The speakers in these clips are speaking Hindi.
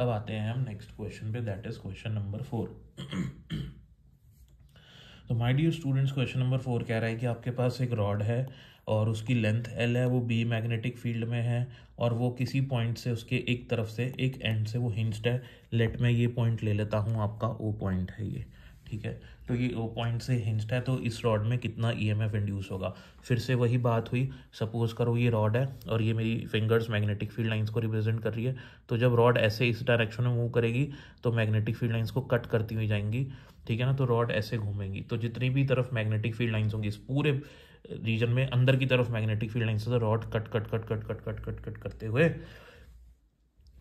अब आते हैं हम नेक्स्ट क्वेश्चन पे that is question number four तो my dear students question number four कह रहा है कि आपके पास एक रॉड है और उसकी लेंथ एल है वो बी मैग्नेटिक फील्ड में है और वो किसी पॉइंट से उसके एक तरफ से एक एंड से वो हिंस्ड है लेट मैं ये पॉइंट ले लेता हूँ आपका ओ पॉइंट है ये ठीक है तो ये ओ पॉइंट से हिंस्ट है तो इस रॉड में कितना ई एम एफ इंड्यूस होगा फिर से वही बात हुई सपोज करो ये रॉड है और ये मेरी फिंगर्स मैग्नेटिक फील्ड लाइंस को रिप्रेजेंट कर रही है तो जब रॉड ऐसे इस डायरेक्शन में मूव करेगी तो मैग्नेटिक फील्ड लाइंस को कट करती हुई जाएंगी ठीक है ना तो रॉड ऐसे घूमेंगी तो जितनी भी तरफ मैग्नेटिक फील्ड लाइन्स होंगी इस पूरे रीजन में अंदर की तरफ मैग्नेटिक फील्ड लाइन्स से rod cut cut cut cut cut cut cut cut करते हुए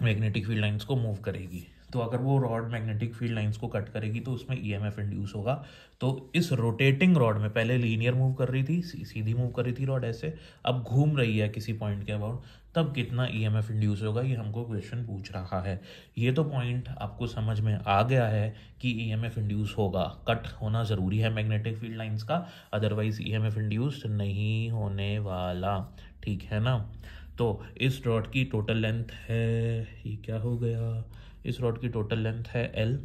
मैग्नेटिक फील्ड लाइन्स को मूव करेगी तो अगर वो रॉड मैग्नेटिक फील्ड लाइंस को कट करेगी तो उसमें ई एम इंड्यूस होगा तो इस रोटेटिंग रॉड में पहले लीनियर मूव कर रही थी सीधी मूव कर रही थी रॉड ऐसे अब घूम रही है किसी पॉइंट के अबाउट तब कितना ई एम इंड्यूस होगा ये हमको क्वेश्चन पूछ रहा है ये तो पॉइंट आपको समझ में आ गया है कि ई एम इंड्यूस होगा कट होना ज़रूरी है मैग्नेटिक फील्ड लाइन्स का अदरवाइज ई एम इंड्यूस नहीं होने वाला ठीक है ना तो इस रॉड की टोटल लेंथ है ये क्या हो गया इस रॉड की टोटल लेंथ है एल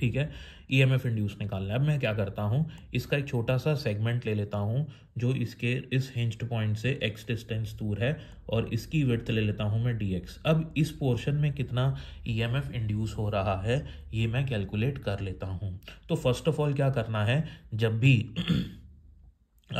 ठीक है ई एम एफ इंड्यूस निकालना है अब मैं क्या करता हूँ इसका एक छोटा सा सेगमेंट ले लेता हूँ जो इसके इस हिंज्ड पॉइंट से एक्स डिस्टेंस दूर है और इसकी विर्थ ले लेता हूँ मैं डी एक्स अब इस पोर्शन में कितना ई एम एफ इंड्यूस हो रहा है ये मैं कैलकुलेट कर लेता हूँ तो फर्स्ट ऑफ ऑल क्या करना है जब भी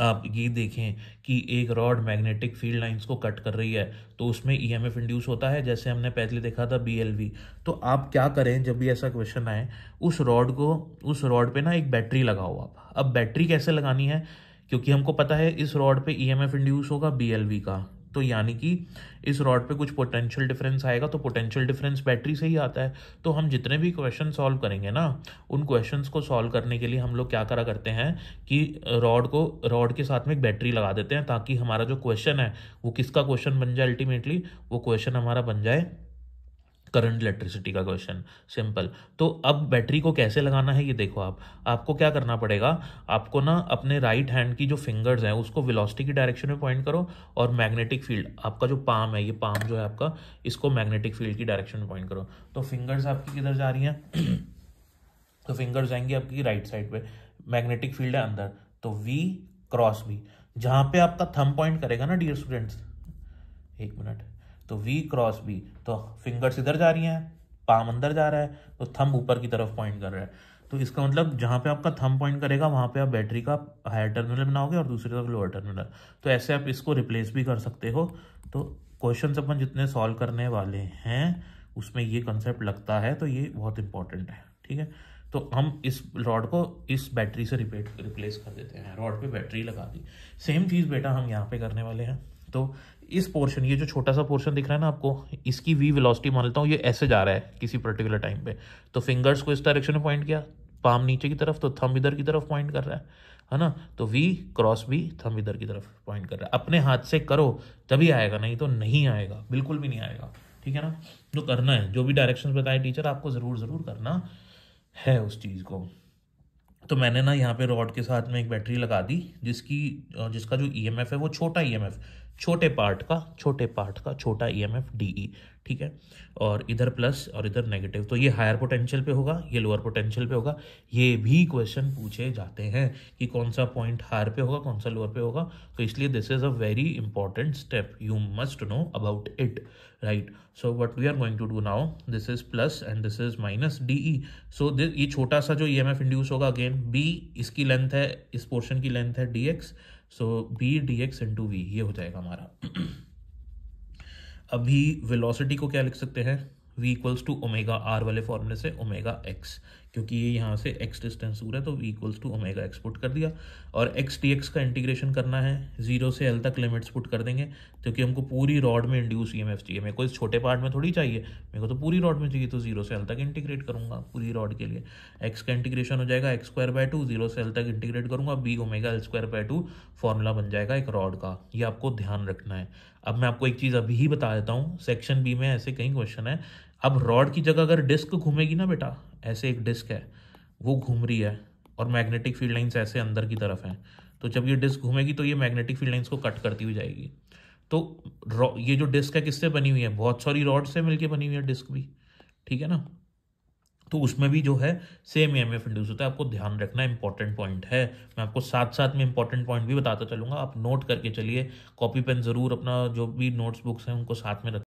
आप ये देखें कि एक रॉड मैग्नेटिक फील्ड लाइंस को कट कर रही है तो उसमें ई एम एफ इंड्यूस होता है जैसे हमने पहले देखा था बी एल वी तो आप क्या करें जब भी ऐसा क्वेश्चन आए उस रॉड को उस रॉड पे ना एक बैटरी लगाओ आप अब बैटरी कैसे लगानी है क्योंकि हमको पता है इस रॉड पे ई एम एफ इंड्यूस होगा बी एल वी का तो यानी कि इस रॉड पे कुछ पोटेंशियल डिफरेंस आएगा तो पोटेंशियल डिफरेंस बैटरी से ही आता है तो हम जितने भी क्वेश्चन सॉल्व करेंगे ना उन क्वेश्चंस को सॉल्व करने के लिए हम लोग क्या करा करते हैं कि रॉड को रॉड के साथ में एक बैटरी लगा देते हैं ताकि हमारा जो क्वेश्चन है वो किसका क्वेश्चन बन जाए अल्टीमेटली वो क्वेश्चन हमारा बन जाए करंट इलेक्ट्रिसिटी का क्वेश्चन सिंपल तो अब बैटरी को कैसे लगाना है ये देखो आप आपको क्या करना पड़ेगा आपको ना अपने राइट हैंड की जो फिंगर्स हैं उसको वेलोसिटी की डायरेक्शन में पॉइंट करो और मैग्नेटिक फील्ड आपका जो पाम है ये पाम जो है आपका इसको मैग्नेटिक फील्ड की डायरेक्शन में पॉइंट करो तो फिंगर्स आपकी किधर जा रही हैं तो फिंगर्स जाएंगी आपकी राइट साइड पर मैग्नेटिक फील्ड है अंदर तो वी क्रॉस बी जहाँ पे आपका थम पॉइंट करेगा ना डियर स्टूडेंट्स एक मिनट तो वी क्रॉस बी तो फिंगर्स इधर जा रही हैं पाम अंदर जा रहा है तो थंब ऊपर की तरफ पॉइंट कर रहा है तो इसका मतलब जहाँ पे आपका थम पॉइंट करेगा वहाँ पे आप बैटरी का हायर टर्मिनल बनाओगे और दूसरी तरफ लोअर टर्मिनल तो ऐसे आप इसको रिप्लेस भी कर सकते हो तो क्वेश्चन अपन जितने सॉल्व करने वाले हैं उसमें ये कंसेप्ट लगता है तो ये बहुत इंपॉर्टेंट है ठीक है तो हम इस रॉड को इस बैटरी से रिपेट रिप्लेस कर देते हैं रॉड पे बैटरी लगा दी सेम चीज़ बेटा हम यहाँ पे करने वाले हैं तो इस पोर्शन ये जो छोटा सा पोर्शन दिख रहा है ना आपको इसकी वी वेलोसिटी मान लेता हूँ ये ऐसे जा रहा है किसी पर्टिकुलर टाइम पे तो फिंगर्स को इस डायरेक्शन में पॉइंट किया पाम नीचे की तरफ तो थम इधर की तरफ पॉइंट कर रहा है है ना तो वी क्रॉस भी थम इधर की तरफ पॉइंट कर रहा है अपने हाथ से करो तभी आएगा नहीं तो नहीं आएगा बिल्कुल भी नहीं आएगा ठीक है ना जो तो करना है जो भी डायरेक्शन बताए टीचर आपको ज़रूर ज़रूर करना है उस चीज़ को तो मैंने ना यहाँ पे रॉड के साथ में एक बैटरी लगा दी जिसकी जिसका जो ईएमएफ e है वो छोटा ईएमएफ e छोटे पार्ट का छोटे पार्ट का छोटा E M F D E ठीक है और इधर प्लस और इधर नेगेटिव तो ये हायर पोटेंशियल पे होगा ये लोअर पोटेंशियल पे होगा ये भी क्वेश्चन पूछे जाते हैं कि कौन सा पॉइंट हायर पे होगा कौन सा लोअर पे होगा तो इसलिए this is a very important step you must know about it right so what we are going to do now this is plus and this is minus D E so ये छोटा सा जो ई एम एफ इंड्यूस होगा अगेन बी इसकी लेंथ है इस पोर्शन की लेंथ है D x so B D x into v ये हो जाएगा हमारा अभी वेलोसिटी को क्या लिख सकते हैं v equals to omega r वाले फॉर्मूले से ओमेगा एक्स क्योंकि ये यहाँ से एक्स डिस्टेंस दूर है तो इक्वल्स टू ओमेगा एक्सपुट कर दिया और एक्स dx एक्स का इंटीग्रेशन करना है जीरो से एल तक लिमिट्स पुट कर देंगे क्योंकि हमको पूरी रॉड में इंड्यूस ई एम एफ चाहिए मेरे को इस छोटे पार्ट में थोड़ी चाहिए मेरे को तो पूरी रॉड में चाहिए तो जीरो से एल तक इंटीग्रेट करूँगा पूरी रॉड के लिए एक्स का इंटीग्रेशन हो जाएगा x square by two zero से एल तक इंटीग्रेट करूँगा B omega L square by two formula बन जाएगा एक रॉड का ये आपको ध्यान रखना है अब मैं आपको एक चीज़ अभी ही बता देता हूँ सेक्शन बी में ऐसे कई क्वेश्चन है अब रॉड की जगह अगर डिस्क घूमेगी ना बेटा ऐसे एक डिस्क है वो घूम रही है और मैग्नेटिक फील्ड लाइन्स ऐसे अंदर की तरफ हैं तो जब ये डिस्क घूमेगी तो ये मैग्नेटिक फील्ड लाइन्स को कट करती हुई जाएगी तो ये जो डिस्क है किससे बनी हुई है बहुत सारी रॉड से मिलकर बनी हुई है डिस्क भी ठीक है ना तो उसमें भी जो है same E M F induce होता है आपको ध्यान रखना इंपॉर्टेंट पॉइंट है मैं आपको साथ साथ में इंपॉर्टेंट पॉइंट भी बताता चलूंगा आप नोट करके चलिए कॉपी पेन ज़रूर अपना जो भी नोट्स बुक्स हैं उनको साथ में रख